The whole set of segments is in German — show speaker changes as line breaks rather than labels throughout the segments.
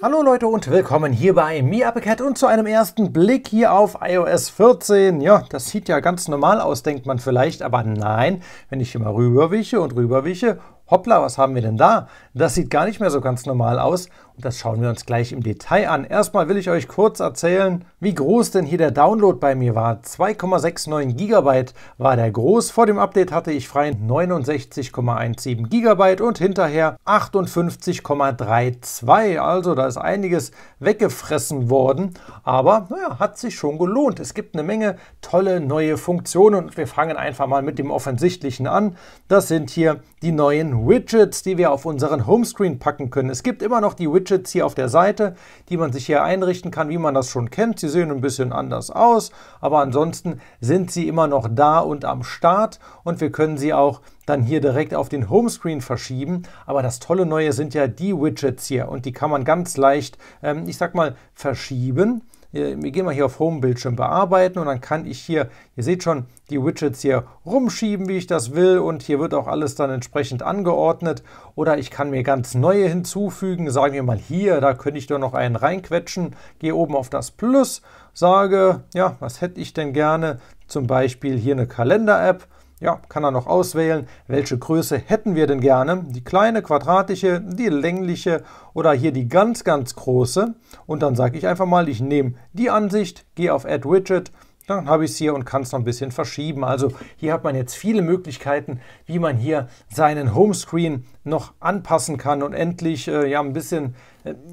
Hallo Leute und willkommen hier bei MiAppCat und zu einem ersten Blick hier auf iOS 14. Ja, das sieht ja ganz normal aus, denkt man vielleicht, aber nein, wenn ich hier mal rüberwische und rüberwische, hoppla, was haben wir denn da? Das sieht gar nicht mehr so ganz normal aus das schauen wir uns gleich im Detail an. Erstmal will ich euch kurz erzählen, wie groß denn hier der Download bei mir war. 2,69 GB war der groß. Vor dem Update hatte ich frei 69,17 GB und hinterher 58,32. Also da ist einiges weggefressen worden. Aber naja, hat sich schon gelohnt. Es gibt eine Menge tolle neue Funktionen und wir fangen einfach mal mit dem Offensichtlichen an. Das sind hier die neuen Widgets, die wir auf unseren Homescreen packen können. Es gibt immer noch die Widgets Widgets hier auf der Seite, die man sich hier einrichten kann, wie man das schon kennt. Sie sehen ein bisschen anders aus, aber ansonsten sind sie immer noch da und am Start und wir können sie auch dann hier direkt auf den Homescreen verschieben. Aber das tolle Neue sind ja die Widgets hier und die kann man ganz leicht, ähm, ich sag mal, verschieben wir gehen mal hier auf Home-Bildschirm bearbeiten und dann kann ich hier, ihr seht schon, die Widgets hier rumschieben, wie ich das will und hier wird auch alles dann entsprechend angeordnet oder ich kann mir ganz neue hinzufügen, sagen wir mal hier, da könnte ich doch noch einen reinquetschen, gehe oben auf das Plus, sage, ja, was hätte ich denn gerne, zum Beispiel hier eine Kalender-App ja, kann er noch auswählen, welche Größe hätten wir denn gerne. Die kleine, quadratische, die längliche oder hier die ganz, ganz große. Und dann sage ich einfach mal, ich nehme die Ansicht, gehe auf Add Widget, dann habe ich es hier und kann es noch ein bisschen verschieben. Also hier hat man jetzt viele Möglichkeiten, wie man hier seinen Homescreen noch anpassen kann und endlich äh, ja ein bisschen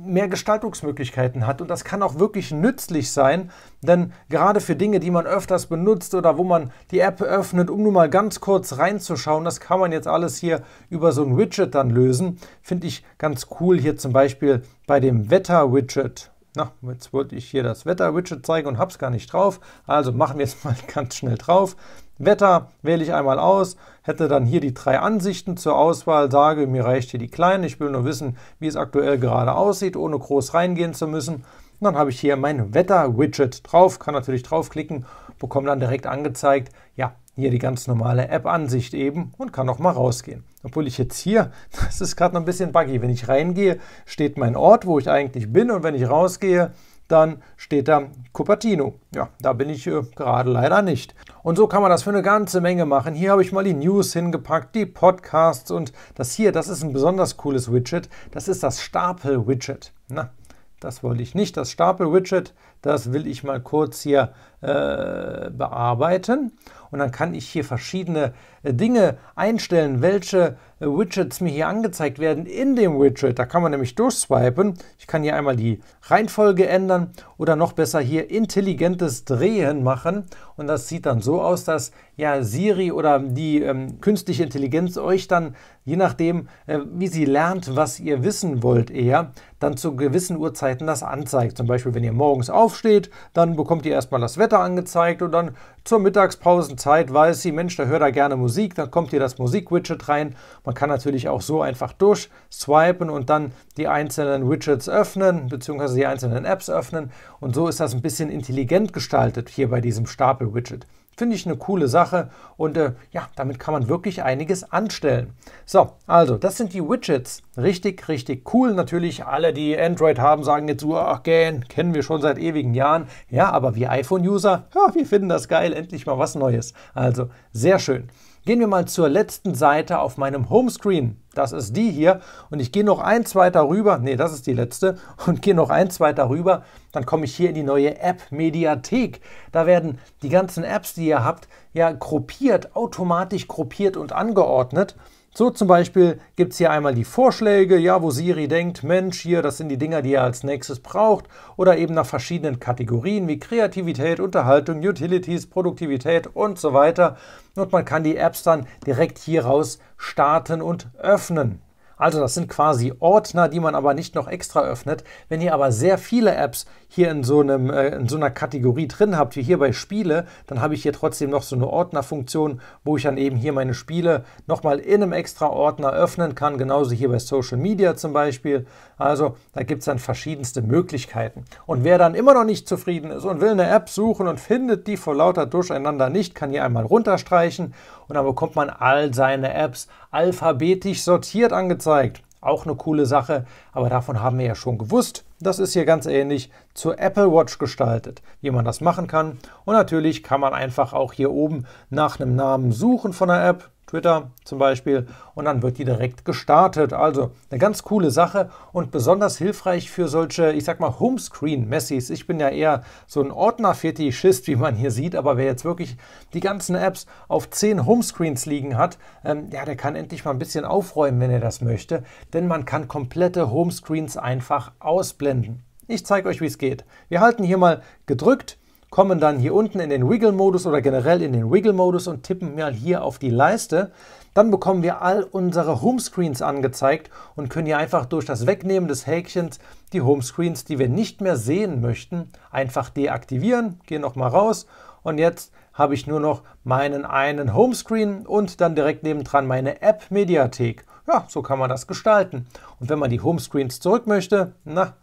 mehr Gestaltungsmöglichkeiten hat. Und das kann auch wirklich nützlich sein, denn gerade für Dinge, die man öfters benutzt oder wo man die App öffnet, um nur mal ganz kurz reinzuschauen, das kann man jetzt alles hier über so ein Widget dann lösen. Finde ich ganz cool hier zum Beispiel bei dem Wetter-Widget. Na, jetzt wollte ich hier das Wetter-Widget zeigen und habe es gar nicht drauf. Also machen wir es mal ganz schnell drauf. Wetter wähle ich einmal aus, hätte dann hier die drei Ansichten zur Auswahl, sage, mir reicht hier die kleine, ich will nur wissen, wie es aktuell gerade aussieht, ohne groß reingehen zu müssen. Und dann habe ich hier mein Wetter-Widget drauf, kann natürlich draufklicken, bekomme dann direkt angezeigt, ja, hier die ganz normale App-Ansicht eben und kann noch mal rausgehen. Obwohl ich jetzt hier, das ist gerade noch ein bisschen buggy, wenn ich reingehe, steht mein Ort, wo ich eigentlich bin und wenn ich rausgehe, dann steht da Cupertino. Ja, da bin ich äh, gerade leider nicht. Und so kann man das für eine ganze Menge machen. Hier habe ich mal die News hingepackt, die Podcasts und das hier, das ist ein besonders cooles Widget. Das ist das Stapel-Widget. Na, das wollte ich nicht. Das Stapel-Widget, das will ich mal kurz hier äh, bearbeiten. Und dann kann ich hier verschiedene äh, Dinge einstellen, welche äh, Widgets mir hier angezeigt werden in dem Widget. Da kann man nämlich durchswipen. Ich kann hier einmal die Reihenfolge ändern oder noch besser hier intelligentes Drehen machen. Und das sieht dann so aus, dass ja Siri oder die ähm, künstliche Intelligenz euch dann, je nachdem, äh, wie sie lernt, was ihr wissen wollt, eher dann zu gewissen Uhrzeiten das anzeigt. Zum Beispiel, wenn ihr morgens auf aufsteht, dann bekommt ihr erstmal das Wetter angezeigt und dann zur Mittagspausenzeit weiß sie, Mensch, da hört er gerne Musik, dann kommt ihr das Musik-Widget rein. Man kann natürlich auch so einfach durchswipen und dann die einzelnen Widgets öffnen, beziehungsweise die einzelnen Apps öffnen. Und so ist das ein bisschen intelligent gestaltet hier bei diesem Stapel-Widget. Finde ich eine coole Sache und äh, ja, damit kann man wirklich einiges anstellen. So, also das sind die Widgets. Richtig, richtig cool. Natürlich alle, die Android haben, sagen jetzt, so, ach, gähn, kennen wir schon seit ewigen Jahren. Ja, aber wir iPhone-User, ja, wir finden das geil, endlich mal was Neues. Also sehr schön. Gehen wir mal zur letzten Seite auf meinem Homescreen. Das ist die hier und ich gehe noch ein, zwei darüber, Ne, das ist die letzte, und gehe noch ein, zwei darüber, dann komme ich hier in die neue App-Mediathek. Da werden die ganzen Apps, die ihr habt, ja gruppiert, automatisch gruppiert und angeordnet. So zum Beispiel gibt es hier einmal die Vorschläge, ja, wo Siri denkt, Mensch, hier, das sind die Dinger, die er als nächstes braucht, oder eben nach verschiedenen Kategorien wie Kreativität, Unterhaltung, Utilities, Produktivität und so weiter. Und man kann die Apps dann direkt hier raus starten und öffnen. Also das sind quasi Ordner, die man aber nicht noch extra öffnet. Wenn ihr aber sehr viele Apps hier in so, einem, äh, in so einer Kategorie drin habt, wie hier bei Spiele, dann habe ich hier trotzdem noch so eine Ordnerfunktion, wo ich dann eben hier meine Spiele nochmal in einem extra Ordner öffnen kann, genauso hier bei Social Media zum Beispiel. Also da gibt es dann verschiedenste Möglichkeiten. Und wer dann immer noch nicht zufrieden ist und will eine App suchen und findet die vor lauter Durcheinander nicht, kann hier einmal runterstreichen und dann bekommt man all seine Apps alphabetisch sortiert angezeigt. Auch eine coole Sache, aber davon haben wir ja schon gewusst. Das ist hier ganz ähnlich zur Apple Watch gestaltet, wie man das machen kann. Und natürlich kann man einfach auch hier oben nach einem Namen suchen von der App. Twitter zum Beispiel und dann wird die direkt gestartet. Also eine ganz coole Sache und besonders hilfreich für solche, ich sag mal, Homescreen-Messis. Ich bin ja eher so ein Ordner-Fetischist, wie man hier sieht, aber wer jetzt wirklich die ganzen Apps auf 10 Homescreens liegen hat, ähm, ja, der kann endlich mal ein bisschen aufräumen, wenn er das möchte, denn man kann komplette Homescreens einfach ausblenden. Ich zeige euch, wie es geht. Wir halten hier mal gedrückt kommen dann hier unten in den Wiggle-Modus oder generell in den Wiggle-Modus und tippen mal hier auf die Leiste. Dann bekommen wir all unsere Homescreens angezeigt und können hier einfach durch das Wegnehmen des Häkchens die Homescreens, die wir nicht mehr sehen möchten, einfach deaktivieren. Gehen nochmal raus und jetzt habe ich nur noch meinen einen Homescreen und dann direkt nebendran meine App-Mediathek. Ja, so kann man das gestalten. Und wenn man die Homescreens zurück möchte, na,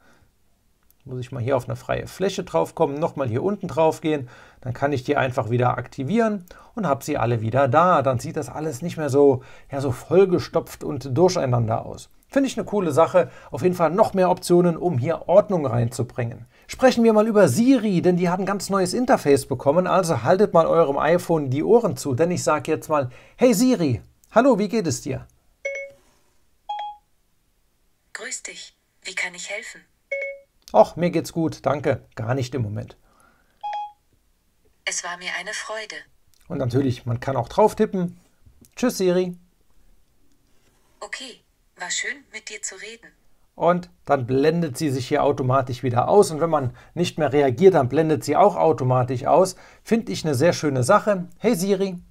muss ich mal hier auf eine freie Fläche draufkommen, nochmal hier unten drauf gehen, dann kann ich die einfach wieder aktivieren und habe sie alle wieder da. Dann sieht das alles nicht mehr so, ja, so vollgestopft und durcheinander aus. Finde ich eine coole Sache. Auf jeden Fall noch mehr Optionen, um hier Ordnung reinzubringen. Sprechen wir mal über Siri, denn die hat ein ganz neues Interface bekommen. Also haltet mal eurem iPhone die Ohren zu, denn ich sage jetzt mal, hey Siri, hallo, wie geht es dir? Grüß dich, wie kann ich helfen? Ach, mir geht's gut, danke. Gar nicht im Moment. Es war mir eine Freude. Und natürlich, man kann auch drauf tippen. Tschüss, Siri. Okay, war schön, mit dir zu reden. Und dann blendet sie sich hier automatisch wieder aus. Und wenn man nicht mehr reagiert, dann blendet sie auch automatisch aus. Finde ich eine sehr schöne Sache. Hey Siri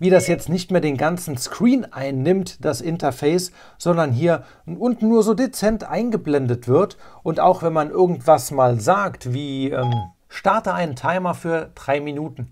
wie das jetzt nicht mehr den ganzen Screen einnimmt, das Interface, sondern hier unten nur so dezent eingeblendet wird. Und auch wenn man irgendwas mal sagt, wie ähm, starte einen Timer für drei Minuten.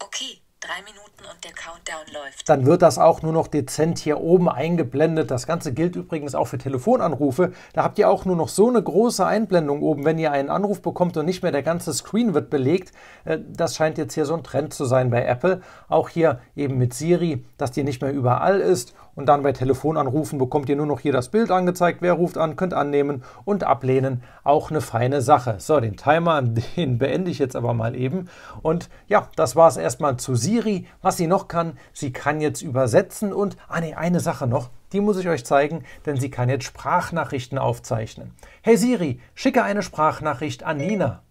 Okay, drei Minuten und der Countdown läuft. Dann wird das auch nur noch dezent hier oben eingeblendet. Das Ganze gilt übrigens auch für Telefonanrufe. Da habt ihr auch nur noch so eine große Einblendung oben, wenn ihr einen Anruf bekommt und nicht mehr der ganze Screen wird belegt. Äh, das scheint jetzt hier so ein Trend zu sein bei Apple. Auch hier eben mit Siri, dass die nicht mehr überall ist. Und dann bei Telefonanrufen bekommt ihr nur noch hier das Bild angezeigt. Wer ruft an, könnt annehmen und ablehnen. Auch eine feine Sache. So, den Timer, den beende ich jetzt aber mal eben. Und ja, das war es erstmal zu Siri. Was was sie noch kann, sie kann jetzt übersetzen und, ah nee, eine Sache noch, die muss ich euch zeigen, denn sie kann jetzt Sprachnachrichten aufzeichnen. Hey Siri, schicke eine Sprachnachricht an Nina.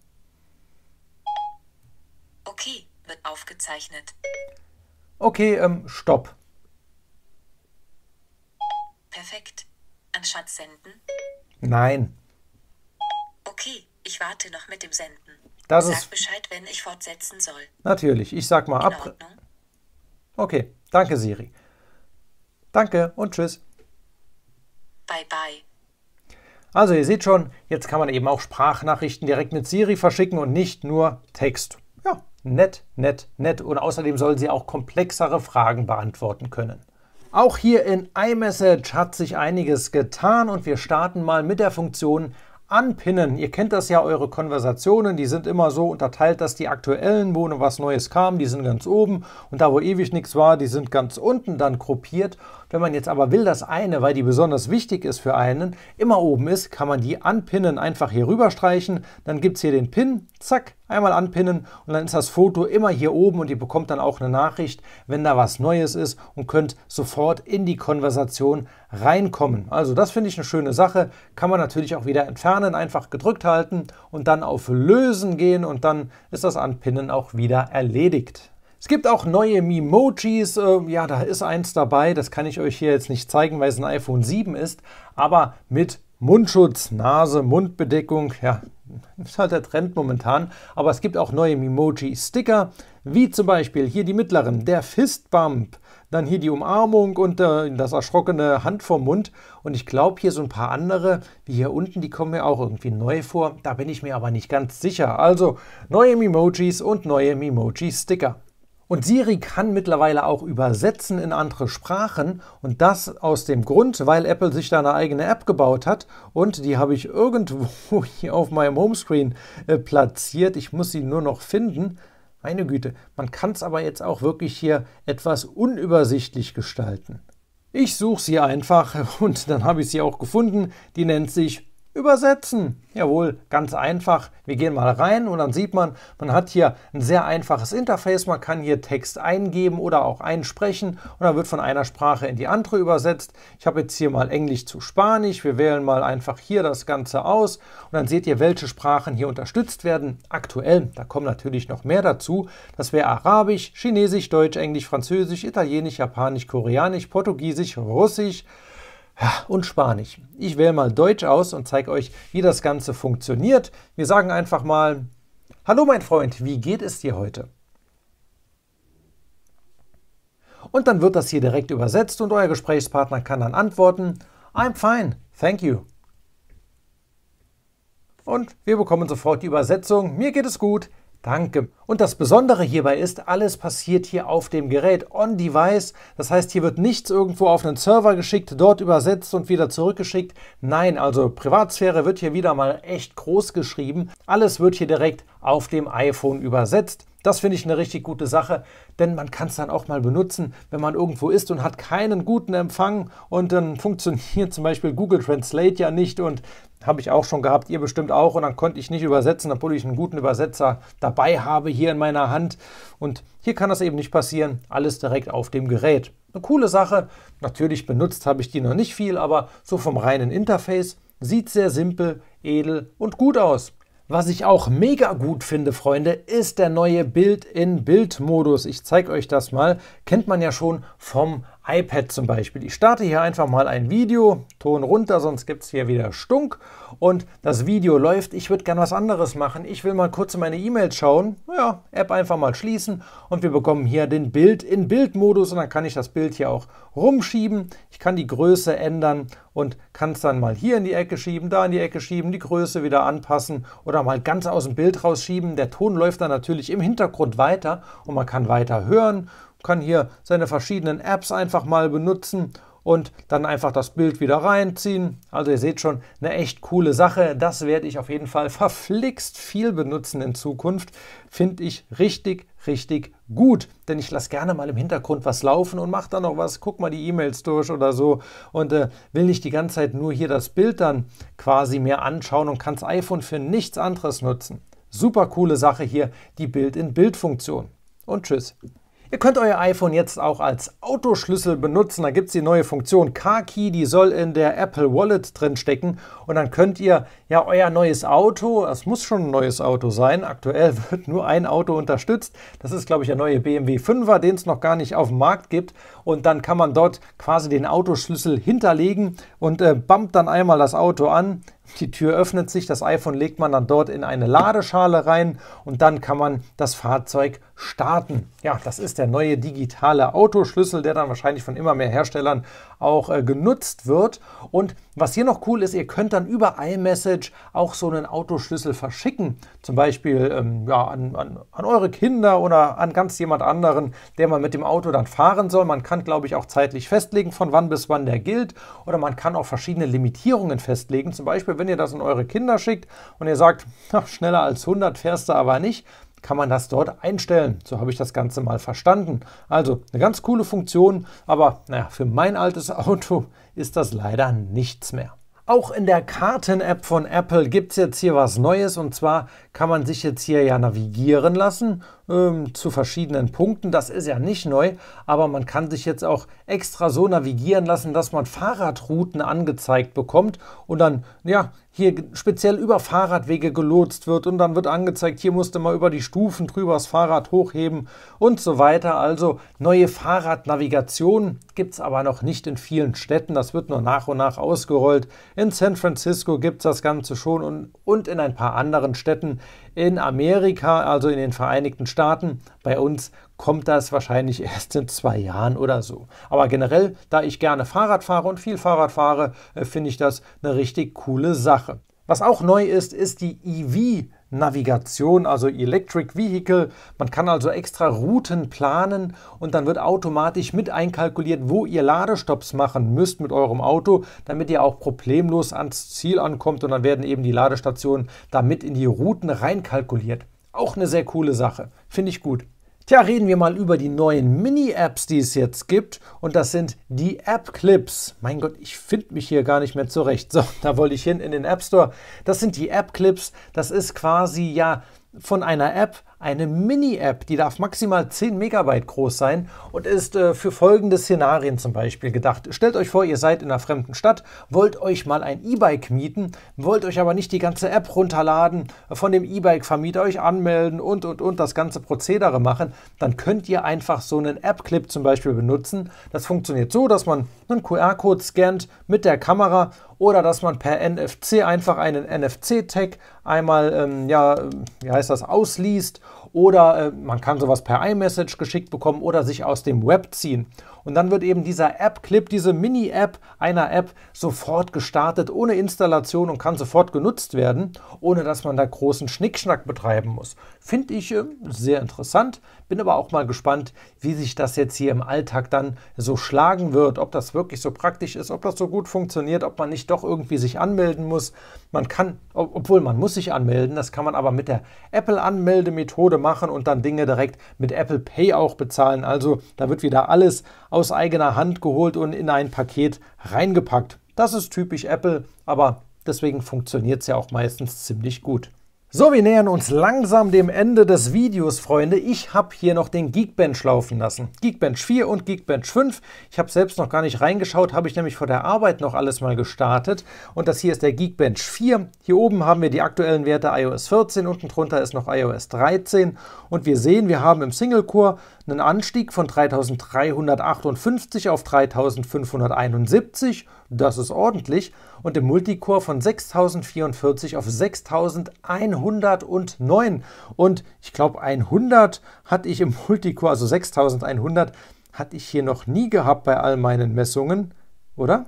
Okay, wird aufgezeichnet. Okay, ähm, stopp. Perfekt. Anstatt senden? Nein. Okay, ich warte noch mit dem Senden. Das sag ist Bescheid, wenn ich fortsetzen soll. Natürlich, ich sag mal In ab. Ordnung. Okay, danke Siri. Danke und tschüss. Bye bye. Also ihr seht schon, jetzt kann man eben auch Sprachnachrichten direkt mit Siri verschicken und nicht nur Text. Ja, nett, nett, nett. Und außerdem soll sie auch komplexere Fragen beantworten können. Auch hier in iMessage hat sich einiges getan und wir starten mal mit der Funktion anpinnen. Ihr kennt das ja, eure Konversationen, die sind immer so unterteilt, dass die aktuellen, wo noch was Neues kam, die sind ganz oben und da, wo ewig nichts war, die sind ganz unten dann gruppiert. Wenn man jetzt aber will, dass eine, weil die besonders wichtig ist für einen, immer oben ist, kann man die anpinnen, einfach hier rüber streichen. Dann gibt es hier den Pin, zack, einmal anpinnen und dann ist das Foto immer hier oben und ihr bekommt dann auch eine Nachricht, wenn da was Neues ist und könnt sofort in die Konversation reinkommen. Also das finde ich eine schöne Sache. Kann man natürlich auch wieder entfernen, einfach gedrückt halten und dann auf Lösen gehen und dann ist das Anpinnen auch wieder erledigt. Es gibt auch neue Memojis. Äh, ja, da ist eins dabei. Das kann ich euch hier jetzt nicht zeigen, weil es ein iPhone 7 ist. Aber mit Mundschutz, Nase, Mundbedeckung. Ja, das ist halt der Trend momentan. Aber es gibt auch neue Memoji-Sticker, wie zum Beispiel hier die mittleren, der Fistbump, dann hier die Umarmung und äh, das erschrockene Hand vom Mund. Und ich glaube, hier so ein paar andere, wie hier unten, die kommen mir auch irgendwie neu vor. Da bin ich mir aber nicht ganz sicher. Also neue Memojis und neue Memoji-Sticker. Und Siri kann mittlerweile auch übersetzen in andere Sprachen und das aus dem Grund, weil Apple sich da eine eigene App gebaut hat und die habe ich irgendwo hier auf meinem Homescreen äh, platziert. Ich muss sie nur noch finden. Meine Güte, man kann es aber jetzt auch wirklich hier etwas unübersichtlich gestalten. Ich suche sie einfach und dann habe ich sie auch gefunden. Die nennt sich Übersetzen. Jawohl, ganz einfach. Wir gehen mal rein und dann sieht man, man hat hier ein sehr einfaches Interface. Man kann hier Text eingeben oder auch einsprechen und dann wird von einer Sprache in die andere übersetzt. Ich habe jetzt hier mal Englisch zu Spanisch. Wir wählen mal einfach hier das Ganze aus und dann seht ihr, welche Sprachen hier unterstützt werden. Aktuell, da kommen natürlich noch mehr dazu. Das wäre Arabisch, Chinesisch, Deutsch, Englisch, Französisch, Italienisch, Japanisch, Koreanisch, Portugiesisch, Russisch und Spanisch. Ich wähle mal Deutsch aus und zeige euch, wie das Ganze funktioniert. Wir sagen einfach mal, Hallo mein Freund, wie geht es dir heute? Und dann wird das hier direkt übersetzt und euer Gesprächspartner kann dann antworten, I'm fine, thank you. Und wir bekommen sofort die Übersetzung, mir geht es gut, Danke. Und das Besondere hierbei ist, alles passiert hier auf dem Gerät, on device. Das heißt, hier wird nichts irgendwo auf einen Server geschickt, dort übersetzt und wieder zurückgeschickt. Nein, also Privatsphäre wird hier wieder mal echt groß geschrieben. Alles wird hier direkt auf dem iPhone übersetzt. Das finde ich eine richtig gute Sache, denn man kann es dann auch mal benutzen, wenn man irgendwo ist und hat keinen guten Empfang und dann funktioniert zum Beispiel Google Translate ja nicht und habe ich auch schon gehabt, ihr bestimmt auch und dann konnte ich nicht übersetzen, obwohl ich einen guten Übersetzer dabei habe hier in meiner Hand und hier kann das eben nicht passieren, alles direkt auf dem Gerät. Eine coole Sache, natürlich benutzt habe ich die noch nicht viel, aber so vom reinen Interface sieht sehr simpel, edel und gut aus. Was ich auch mega gut finde, Freunde, ist der neue Bild-in-Bild-Modus. Ich zeige euch das mal. Kennt man ja schon vom iPad zum Beispiel. Ich starte hier einfach mal ein Video, Ton runter, sonst gibt es hier wieder Stunk und das Video läuft. Ich würde gern was anderes machen. Ich will mal kurz in meine E-Mail schauen. Ja, App einfach mal schließen und wir bekommen hier den Bild in Bildmodus und dann kann ich das Bild hier auch rumschieben. Ich kann die Größe ändern und kann es dann mal hier in die Ecke schieben, da in die Ecke schieben, die Größe wieder anpassen oder mal ganz aus dem Bild rausschieben. Der Ton läuft dann natürlich im Hintergrund weiter und man kann weiter hören kann hier seine verschiedenen Apps einfach mal benutzen und dann einfach das Bild wieder reinziehen. Also ihr seht schon, eine echt coole Sache. Das werde ich auf jeden Fall verflixt viel benutzen in Zukunft. Finde ich richtig, richtig gut. Denn ich lasse gerne mal im Hintergrund was laufen und mache dann noch was. Guck mal die E-Mails durch oder so und äh, will nicht die ganze Zeit nur hier das Bild dann quasi mehr anschauen und kann das iPhone für nichts anderes nutzen. Super coole Sache hier, die Bild-in-Bild-Funktion. Und tschüss. Ihr könnt euer iPhone jetzt auch als Autoschlüssel benutzen. Da gibt es die neue Funktion Car Key, die soll in der Apple Wallet drin stecken. Und dann könnt ihr ja euer neues Auto, es muss schon ein neues Auto sein, aktuell wird nur ein Auto unterstützt. Das ist, glaube ich, der neue BMW 5er, den es noch gar nicht auf dem Markt gibt. Und dann kann man dort quasi den Autoschlüssel hinterlegen und äh, bammt dann einmal das Auto an. Die Tür öffnet sich, das iPhone legt man dann dort in eine Ladeschale rein und dann kann man das Fahrzeug starten. Ja, das ist der neue digitale Autoschlüssel, der dann wahrscheinlich von immer mehr Herstellern auch äh, genutzt wird. Und was hier noch cool ist, ihr könnt dann über iMessage auch so einen Autoschlüssel verschicken. Zum Beispiel ähm, ja, an, an, an, eure Kinder oder an ganz jemand anderen, der mal mit dem Auto dann fahren soll. Man kann, glaube ich, auch zeitlich festlegen, von wann bis wann der gilt. Oder man kann auch verschiedene Limitierungen festlegen. Zum Beispiel, wenn ihr das an eure Kinder schickt und ihr sagt, ach, schneller als 100 fährst du aber nicht, kann man das dort einstellen. So habe ich das Ganze mal verstanden. Also eine ganz coole Funktion, aber naja, für mein altes Auto ist das leider nichts mehr. Auch in der Karten-App von Apple gibt es jetzt hier was Neues und zwar kann man sich jetzt hier ja navigieren lassen ähm, zu verschiedenen Punkten. Das ist ja nicht neu, aber man kann sich jetzt auch extra so navigieren lassen, dass man Fahrradrouten angezeigt bekommt und dann, ja, hier speziell über Fahrradwege gelotst wird und dann wird angezeigt, hier musste mal über die Stufen drüber das Fahrrad hochheben und so weiter. Also neue Fahrradnavigation gibt es aber noch nicht in vielen Städten. Das wird nur nach und nach ausgerollt. In San Francisco gibt es das Ganze schon und, und in ein paar anderen Städten in Amerika, also in den Vereinigten Staaten. Bei uns kommt das wahrscheinlich erst in zwei Jahren oder so. Aber generell, da ich gerne Fahrrad fahre und viel Fahrrad fahre, äh, finde ich das eine richtig coole Sache. Was auch neu ist, ist die EV Navigation, also Electric Vehicle. Man kann also extra Routen planen und dann wird automatisch mit einkalkuliert, wo ihr Ladestops machen müsst mit eurem Auto, damit ihr auch problemlos ans Ziel ankommt und dann werden eben die Ladestationen damit in die Routen reinkalkuliert. Auch eine sehr coole Sache. Finde ich gut. Tja, reden wir mal über die neuen Mini-Apps, die es jetzt gibt. Und das sind die App-Clips. Mein Gott, ich finde mich hier gar nicht mehr zurecht. So, da wollte ich hin in den App Store. Das sind die App-Clips. Das ist quasi ja von einer App eine Mini-App, die darf maximal 10 Megabyte groß sein und ist äh, für folgende Szenarien zum Beispiel gedacht. Stellt euch vor, ihr seid in einer fremden Stadt, wollt euch mal ein E-Bike mieten, wollt euch aber nicht die ganze App runterladen, von dem E-Bike-Vermieter euch anmelden und, und, und das ganze Prozedere machen, dann könnt ihr einfach so einen App-Clip zum Beispiel benutzen. Das funktioniert so, dass man einen QR-Code scannt mit der Kamera oder dass man per NFC einfach einen NFC-Tag einmal, ähm, ja, ähm, wie heißt das, ausliest oder äh, man kann sowas per iMessage geschickt bekommen oder sich aus dem Web ziehen. Und dann wird eben dieser App-Clip, diese Mini-App einer App sofort gestartet, ohne Installation und kann sofort genutzt werden, ohne dass man da großen Schnickschnack betreiben muss. Finde ich äh, sehr interessant, bin aber auch mal gespannt, wie sich das jetzt hier im Alltag dann so schlagen wird, ob das wirklich so praktisch ist, ob das so gut funktioniert, ob man nicht doch irgendwie sich anmelden muss. Man kann, obwohl man muss sich anmelden, das kann man aber mit der Apple-Anmeldemethode machen und dann Dinge direkt mit Apple Pay auch bezahlen. Also da wird wieder alles aus eigener Hand geholt und in ein Paket reingepackt. Das ist typisch Apple, aber deswegen funktioniert es ja auch meistens ziemlich gut. So, wir nähern uns langsam dem Ende des Videos, Freunde. Ich habe hier noch den Geekbench laufen lassen. Geekbench 4 und Geekbench 5. Ich habe selbst noch gar nicht reingeschaut, habe ich nämlich vor der Arbeit noch alles mal gestartet. Und das hier ist der Geekbench 4. Hier oben haben wir die aktuellen Werte iOS 14, unten drunter ist noch iOS 13. Und wir sehen, wir haben im Single-Core einen Anstieg von 3358 auf 3571, das ist ordentlich, und im Multicore von 6044 auf 6109. Und ich glaube 100 hatte ich im Multicore, also 6100 hatte ich hier noch nie gehabt bei all meinen Messungen, oder?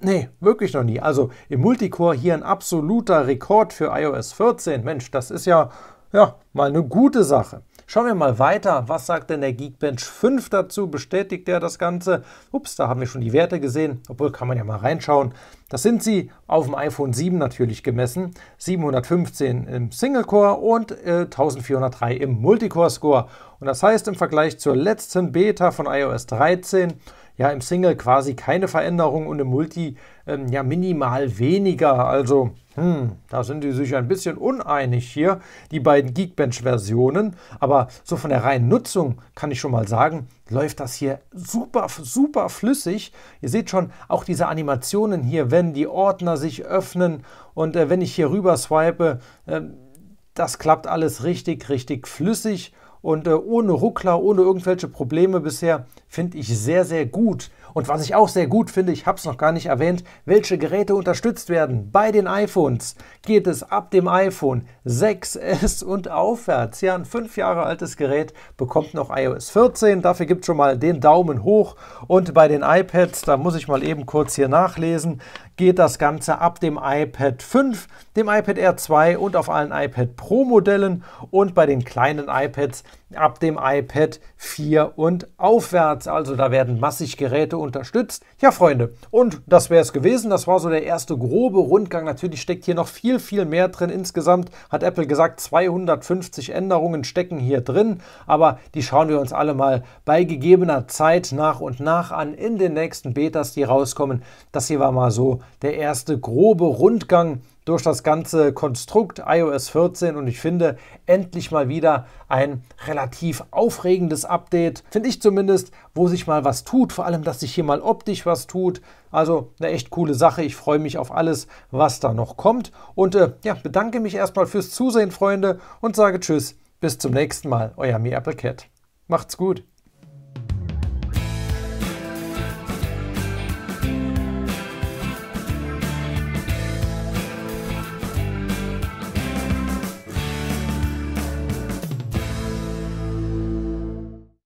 Nee, wirklich noch nie. Also im Multicore hier ein absoluter Rekord für iOS 14. Mensch, das ist ja, ja mal eine gute Sache. Schauen wir mal weiter. Was sagt denn der Geekbench 5 dazu? Bestätigt er das Ganze? Ups, da haben wir schon die Werte gesehen. Obwohl, kann man ja mal reinschauen. Das sind sie auf dem iPhone 7 natürlich gemessen. 715 im Single-Core und äh, 1403 im Multicore-Score. Und das heißt, im Vergleich zur letzten Beta von iOS 13 ja im Single quasi keine Veränderung und im Multi ähm, ja minimal weniger. Also hm, da sind die sich ein bisschen uneinig hier, die beiden Geekbench-Versionen. Aber so von der reinen Nutzung kann ich schon mal sagen, läuft das hier super, super flüssig. Ihr seht schon auch diese Animationen hier, wenn die Ordner sich öffnen und äh, wenn ich hier rüber swipe, äh, das klappt alles richtig, richtig flüssig und äh, ohne Ruckler, ohne irgendwelche Probleme bisher, finde ich sehr, sehr gut. Und was ich auch sehr gut finde, ich habe es noch gar nicht erwähnt, welche Geräte unterstützt werden. Bei den iPhones geht es ab dem iPhone 6S und aufwärts. Ja, ein fünf Jahre altes Gerät bekommt noch iOS 14. Dafür gibt es schon mal den Daumen hoch. Und bei den iPads, da muss ich mal eben kurz hier nachlesen, geht das Ganze ab dem iPad 5, dem iPad Air 2 und auf allen iPad Pro Modellen. Und bei den kleinen iPads, ab dem iPad 4 und aufwärts. Also da werden massig Geräte unterstützt. Ja, Freunde, und das wäre es gewesen. Das war so der erste grobe Rundgang. Natürlich steckt hier noch viel, viel mehr drin. Insgesamt hat Apple gesagt, 250 Änderungen stecken hier drin. Aber die schauen wir uns alle mal bei gegebener Zeit nach und nach an in den nächsten Betas, die rauskommen. Das hier war mal so der erste grobe Rundgang durch das ganze Konstrukt iOS 14 und ich finde endlich mal wieder ein relativ aufregendes Update, finde ich zumindest, wo sich mal was tut, vor allem, dass sich hier mal optisch was tut. Also eine echt coole Sache. Ich freue mich auf alles, was da noch kommt und äh, ja, bedanke mich erstmal fürs Zusehen, Freunde, und sage Tschüss, bis zum nächsten Mal, euer Mi Apple Cat. Macht's gut.